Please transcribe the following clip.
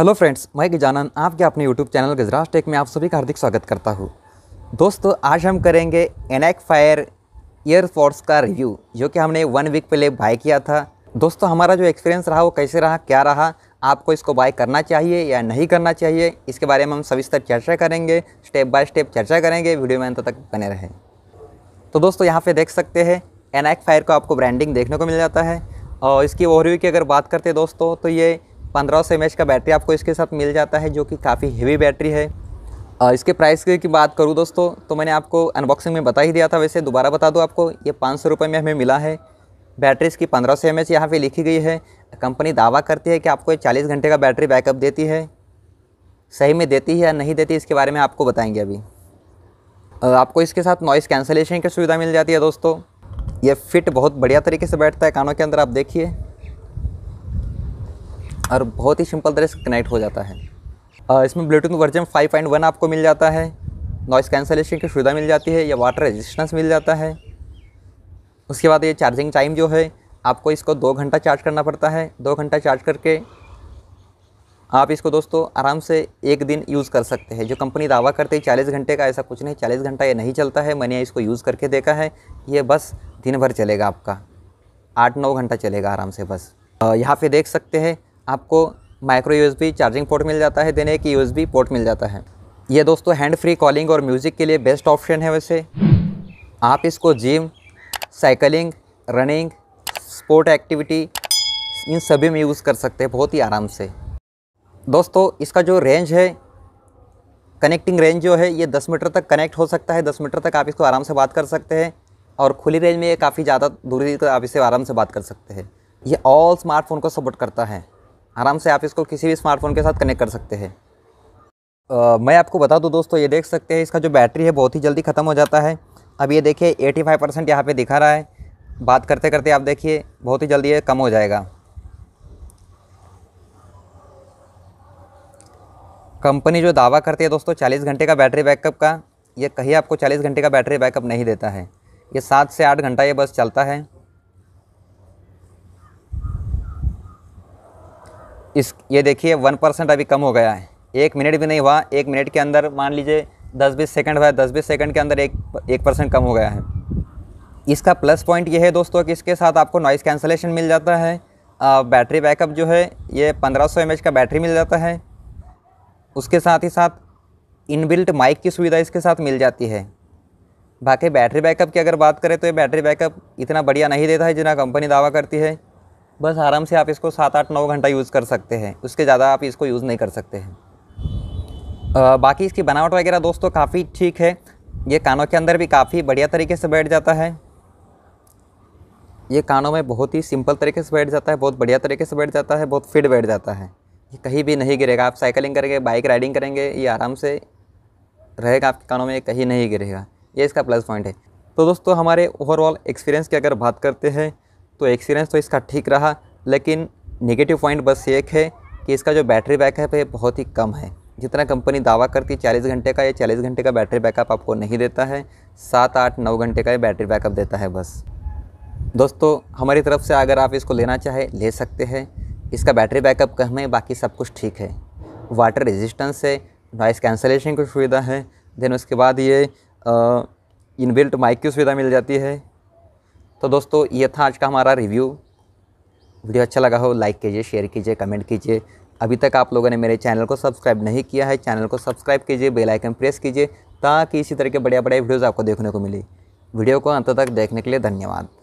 hello friends मैं गजानन आपके अपने यूट्यूब चैनल गजराज टेक में आप सभी का हार्दिक स्वागत करता हूँ दोस्तों आज हम करेंगे एनैक फायर एयरफोर्स का रिव्यू जो कि हमने वन वीक पहले बाय किया था दोस्तों हमारा जो एक्सपीरियंस रहा वो कैसे रहा क्या रहा आपको इसको बाय करना चाहिए या नहीं करना चाहिए इसके बारे में हम सविस्तर चर्चा करेंगे स्टेप बाय स्टेप चर्चा करेंगे वीडियो में अंत तक बने रहें तो दोस्तों यहाँ पे देख सकते हैं एनैक फायर को आपको ब्रांडिंग देखने को मिल जाता है और इसकी ओवरव्यू की अगर बात करते हैं दोस्तों तो ये पंद्रह सौ का बैटरी आपको इसके साथ मिल जाता है जो कि काफ़ी हीवी बैटरी है इसके प्राइस की बात करूँ दोस्तों तो मैंने आपको अनबॉक्सिंग में बता ही दिया था वैसे दोबारा बता दूँ आपको ये पाँच सौ में हमें मिला है बैटरी इसकी पंद्रह सौ एम एच यहाँ पर लिखी गई है कंपनी दावा करती है कि आपको चालीस घंटे का बैटरी बैकअप देती है सही में देती है या नहीं देती इसके बारे में आपको बताएंगे अभी आपको इसके साथ नॉइस कैंसलेशन की सुविधा मिल जाती है दोस्तों ये फिट बहुत बढ़िया तरीके से बैठता है कानों के अंदर आप देखिए और बहुत ही सिंपल तरह से कनेक्ट हो जाता है इसमें ब्लूटूथ वर्जन फाइव आपको मिल जाता है नॉइस कैंसलेशन की सुविधा मिल जाती है या वाटर रेजिस्टेंस मिल जाता है उसके बाद ये चार्जिंग टाइम जो है आपको इसको दो घंटा चार्ज करना पड़ता है दो घंटा चार्ज करके आप इसको दोस्तों आराम से एक दिन यूज़ कर सकते हैं जो कंपनी दावा करती है चालीस घंटे का ऐसा कुछ नहीं चालीस घंटा ये नहीं चलता है मैंने इसको यूज़ करके देखा है ये बस दिन भर चलेगा आपका आठ नौ घंटा चलेगा आराम से बस यहाँ पे देख सकते हैं आपको माइक्रो यूएसबी चार्जिंग पोर्ट मिल जाता है देन एक यूएसबी पोर्ट मिल जाता है ये दोस्तों हैंड फ्री कॉलिंग और म्यूज़िक के लिए बेस्ट ऑप्शन है वैसे आप इसको gym cycling running sport activity इन सभी में यूज़ कर सकते हैं बहुत ही आराम से दोस्तों इसका जो रेंज है कनेक्टिंग रेंज जो है ये 10 मीटर तक कनेक्ट हो सकता है 10 मीटर तक आप इसको आराम से बात कर सकते हैं और खुली रेंज में ये काफ़ी ज़्यादा दूरी तक आप इसे आराम से बात कर सकते हैं ये ऑल स्मार्टफोन को सपोर्ट करता है आराम से आप इसको किसी भी स्मार्टफोन के साथ कनेक्ट कर सकते हैं मैं आपको बता दूँ दोस्तों ये देख सकते हैं इसका जो बैटरी है बहुत ही जल्दी ख़त्म हो जाता है अब ये देखिए 85 फाइव परसेंट यहाँ पर दिखा रहा है बात करते करते आप देखिए बहुत ही जल्दी ये कम हो जाएगा कंपनी जो दावा करती है दोस्तों 40 घंटे का बैटरी बैकअप का ये कहीं आपको 40 घंटे का बैटरी बैकअप नहीं देता है ये सात से आठ घंटा ये बस चलता है इस ये देखिए वन परसेंट अभी कम हो गया है एक मिनट भी नहीं हुआ एक मिनट के अंदर मान लीजिए दस बीस सेकंड हुआ दस बीस सेकंड के अंदर एक एक परसेंट कम हो गया है इसका प्लस पॉइंट ये है दोस्तों कि इसके साथ आपको नॉइस कैंसलेशन मिल जाता है बैटरी बैकअप जो है ये पंद्रह सौ का बैटरी मिल जाता है उसके साथ ही साथ इनबिल्ट माइक की सुविधा इसके साथ मिल जाती है बाकी बैटरी बैकअप की अगर बात करें तो ये बैटरी बैकअप इतना बढ़िया नहीं देता है जितना कंपनी दावा करती है बस आराम से आप इसको सात आठ नौ घंटा यूज़ कर सकते हैं उसके ज़्यादा आप इसको यूज़ नहीं कर सकते हैं बाकी इसकी बनावट वगैरह दोस्तों काफ़ी ठीक है ये कानों के अंदर भी काफ़ी बढ़िया तरीके से बैठ जाता है ये कानों में बहुत ही सिंपल तरीके से बैठ जाता है बहुत बढ़िया तरीके से बैठ जाता है बहुत फिट बैठ जाता है ये कहीं भी नहीं गिरेगा आप साइकिलिंग करेंगे बाइक राइडिंग करेंगे ये आराम से रहेगा आपके कानों में कहीं नहीं गिरेगा ये इसका प्लस पॉइंट है तो दोस्तों हमारे ओवरऑल एक्सपीरियंस की अगर बात करते हैं तो एक्सपीरियंस तो इसका ठीक रहा लेकिन नेगेटिव पॉइंट बस एक है कि इसका जो बैटरी बैकअप है बहुत ही कम है जितना कंपनी दावा करती है चालीस घंटे का या चालीस घंटे का बैटरी बैकअप आपको नहीं देता है सात आठ नौ घंटे का ये बैटरी बैकअप देता है बस दोस्तों हमारी तरफ से अगर आप इसको लेना चाहें ले सकते हैं इसका बैटरी बैकअप कम है बाकी सब कुछ ठीक है वाटर रेजिस्टेंस है नॉइस कैंसलेशन की सुविधा है देन उसके बाद ये इनबिल्ट माइक की सुविधा मिल जाती है तो दोस्तों ये था आज का हमारा रिव्यू वीडियो अच्छा लगा हो लाइक कीजिए शेयर कीजिए कमेंट कीजिए अभी तक आप लोगों ने मेरे चैनल को सब्सक्राइब नहीं किया है चैनल को सब्सक्राइब कीजिए बेल आइकन प्रेस कीजिए ताकि इसी तरह के बढ़िया बढ़िया वीडियोज़ आपको देखने को मिले वीडियो को अंत तक देखने के लिए धन्यवाद